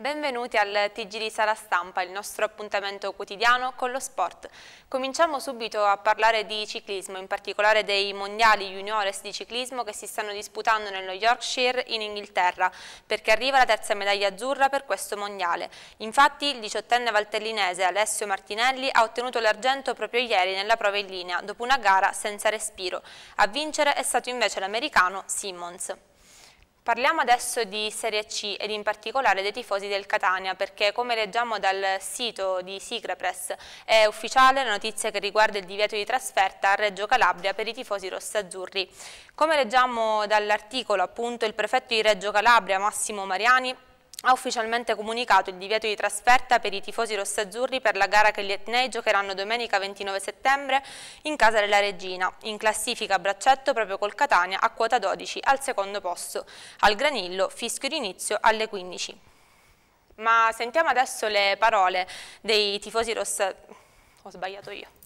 Benvenuti al TG di Sala Stampa, il nostro appuntamento quotidiano con lo sport. Cominciamo subito a parlare di ciclismo, in particolare dei mondiali juniores di ciclismo che si stanno disputando nello Yorkshire in Inghilterra, perché arriva la terza medaglia azzurra per questo mondiale. Infatti il diciottenne valtellinese Alessio Martinelli ha ottenuto l'argento proprio ieri nella prova in linea, dopo una gara senza respiro. A vincere è stato invece l'americano Simmons. Parliamo adesso di Serie C ed in particolare dei tifosi del Catania perché come leggiamo dal sito di Sicrepress è ufficiale la notizia che riguarda il divieto di trasferta a Reggio Calabria per i tifosi rossazzurri. Come leggiamo dall'articolo appunto il prefetto di Reggio Calabria Massimo Mariani ha ufficialmente comunicato il divieto di trasferta per i tifosi rossazzurri per la gara che gli etnei giocheranno domenica 29 settembre in casa della Regina, in classifica a braccetto proprio col Catania a quota 12 al secondo posto, al Granillo fischio d'inizio alle 15. Ma sentiamo adesso le parole dei tifosi rossazzurri. Ho sbagliato io.